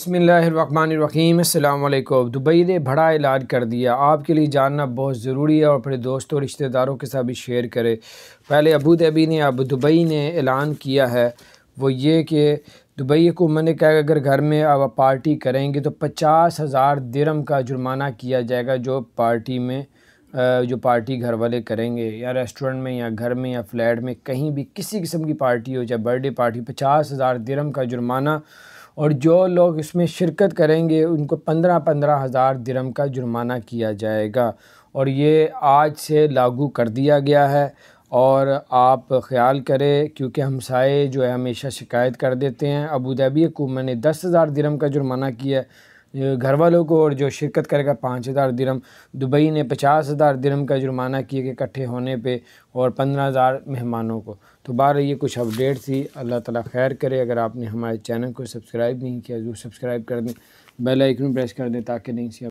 बसमीम अल्लाम दुबई ने बड़ा ऐलान कर दिया आपके लिए जानना बहुत ज़रूरी है और अपने दोस्तों और रिश्तेदारों के साथ भी शेयर करें पहले अबू धाबी ने अब दुबई ने ऐलान किया है वो ये कि दुबई हुकूमत ने कहा अगर घर में आप पार्टी करेंगे तो पचास हज़ार दरम का जुर्माना किया जाएगा जो पार्टी में जो पार्टी घर वाले करेंगे या रेस्टोरेंट में या घर में या फ्लैट में कहीं भी किसी किस्म की पार्टी हो चाहे बर्थडे पार्टी पचास हज़ार दरम का जुर्माना और जो लोग इसमें शिरकत करेंगे उनको पंद्रह पंद्रह हज़ार दिरम का जुर्माना किया जाएगा और ये आज से लागू कर दिया गया है और आप ख़्याल करें क्योंकि हमसाए जो है हमेशा शिकायत कर देते हैं अबू धाबी हुकूमत ने दस हज़ार दिरम का जुर्माना किया घर वालों को और जो शिरकत करेगा पाँच हज़ार दिरम दुबई ने पचास हज़ार दिरम का जुर्माना किए कि इकट्ठे होने पे और पंद्रह हज़ार मेहमानों को तो बार ये कुछ अपडेट थी अल्लाह ताला खैर करे अगर आपने हमारे चैनल को सब्सक्राइब नहीं किया जरूर सब्सक्राइब कर दें बेल आइकन प्रेस कर दें ताकि नहीं सी